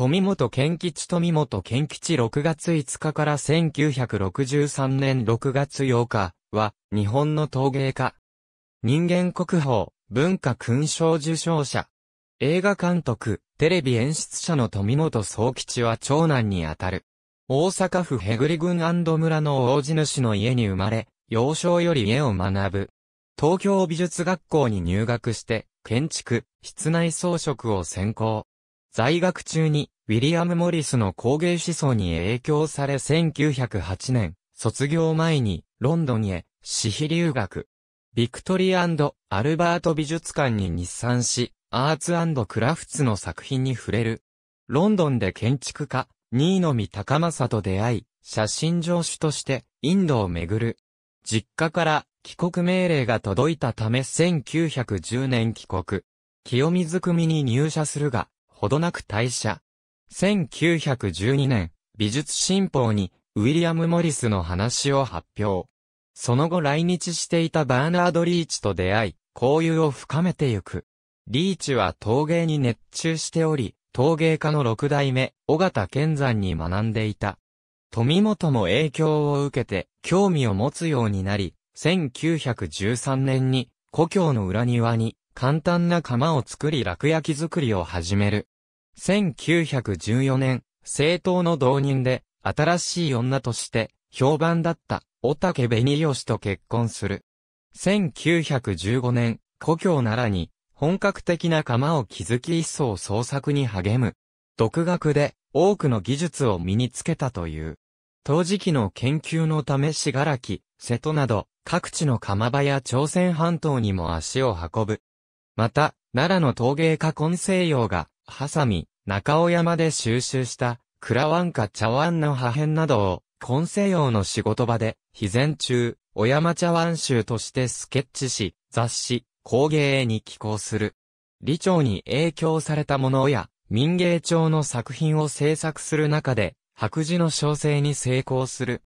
富本健吉富本健吉6月5日から1963年6月8日は日本の陶芸家。人間国宝文化勲章受章者。映画監督、テレビ演出者の富本総吉は長男にあたる。大阪府へぐり郡村の大地主の家に生まれ、幼少より絵を学ぶ。東京美術学校に入学して、建築、室内装飾を専攻。在学中に、ウィリアム・モリスの工芸思想に影響され1908年、卒業前に、ロンドンへ、私費留学。ビクトリーアルバート美術館に日産し、アーツクラフツの作品に触れる。ロンドンで建築家、新野カ高サと出会い、写真上手として、インドを巡る。実家から帰国命令が届いたため1910年帰国。清水組に入社するが、ほどなく退社。1912年、美術新報に、ウィリアム・モリスの話を発表。その後来日していたバーナード・リーチと出会い、交友を深めてゆく。リーチは陶芸に熱中しており、陶芸家の六代目、尾形健山に学んでいた。富本も影響を受けて、興味を持つようになり、1913年に、故郷の裏庭に、簡単な窯を作り落焼き作りを始める。1914年、政党の導入で、新しい女として、評判だった、御嶽紅義と結婚する。1915年、故郷奈良に、本格的な窯を築き一層創作に励む。独学で、多くの技術を身につけたという。陶磁器の研究のためしがらき、瀬戸など、各地の窯場や朝鮮半島にも足を運ぶ。また、奈良の陶芸家根西洋が、ハサミ、中尾山で収集した、クラワンか茶碗の破片などを、今世用の仕事場で、肥前中、小山茶碗集としてスケッチし、雑誌、工芸に寄稿する。李朝に影響されたものや、民芸町の作品を制作する中で、白磁の小生に成功する。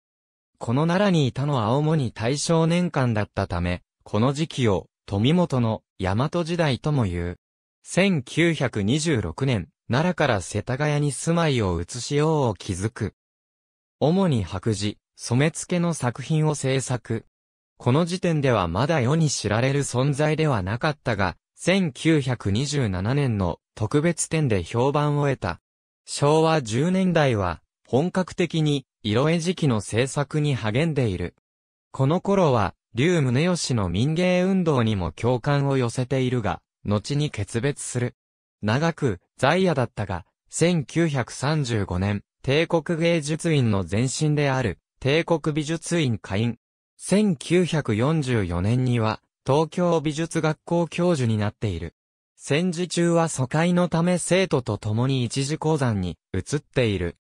この奈良にいたのは主に大正年間だったため、この時期を、富本の大和時代とも言う。1926年、奈良から世田谷に住まいを移しようを築く。主に白磁、染付の作品を制作。この時点ではまだ世に知られる存在ではなかったが、1927年の特別展で評判を得た。昭和10年代は、本格的に色絵磁器の制作に励んでいる。この頃は、竜宗義の民芸運動にも共感を寄せているが、後に決別する。長く、在野だったが、1935年、帝国芸術院の前身である、帝国美術院会員。1944年には、東京美術学校教授になっている。戦時中は疎開のため生徒と共に一時鉱山に移っている。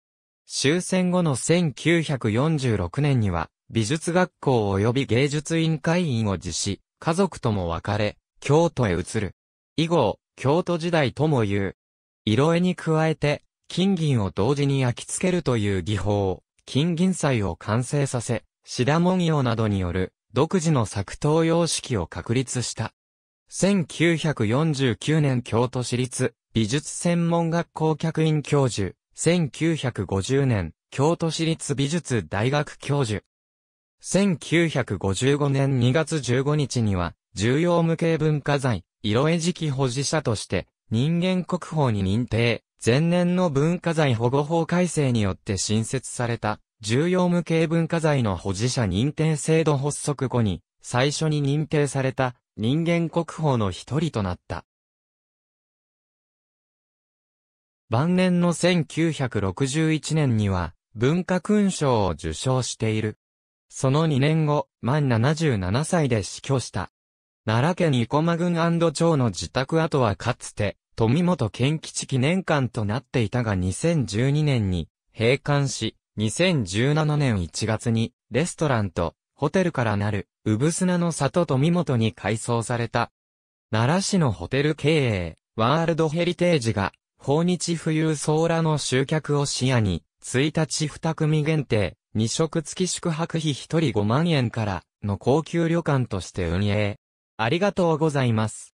終戦後の1946年には、美術学校及び芸術院会員を辞し、家族とも別れ、京都へ移る。以後、京都時代とも言う。色絵に加えて、金銀を同時に焼き付けるという技法、金銀祭を完成させ、シダ文様などによる独自の作刀様式を確立した。1949年京都市立美術専門学校客員教授、1950年京都市立美術大学教授。1955年2月15日には重要無形文化財、色絵磁器保持者として人間国宝に認定、前年の文化財保護法改正によって新設された重要無形文化財の保持者認定制度発足後に最初に認定された人間国宝の一人となった。晩年の1961年には文化勲章を受章している。その2年後、満77歳で死去した。奈良県生駒郡町の自宅跡はかつて、富本県吉記念館となっていたが2012年に閉館し、2017年1月にレストランとホテルからなる、産砂の里富本に改装された。奈良市のホテル経営、ワールドヘリテージが、訪日富裕層らの集客を視野に、1日2組限定、2食付き宿泊費1人5万円からの高級旅館として運営。ありがとうございます。